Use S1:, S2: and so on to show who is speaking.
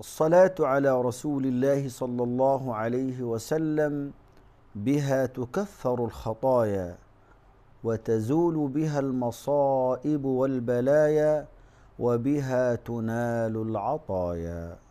S1: الصلاة على رسول الله صلى الله عليه وسلم بها تكفر الخطايا وتزول بها المصائب والبلايا وبها تنال العطايا